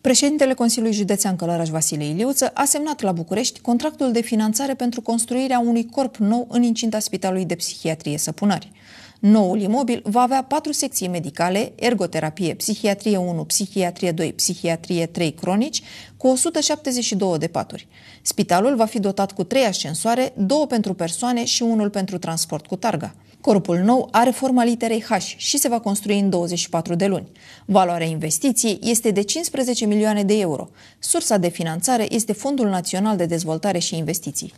Președintele Consiliului Județean Călăraș Vasile Iliuță a semnat la București contractul de finanțare pentru construirea unui corp nou în incinta Spitalului de Psihiatrie Săpunări. Noul imobil va avea patru secții medicale, ergoterapie, psihiatrie 1, psihiatrie 2, psihiatrie 3 cronici, cu 172 de paturi. Spitalul va fi dotat cu trei ascensoare, două pentru persoane și unul pentru transport cu targa. Corpul nou are forma literei H și se va construi în 24 de luni. Valoarea investiției este de 15 milioane de euro. Sursa de finanțare este Fondul Național de Dezvoltare și Investiții.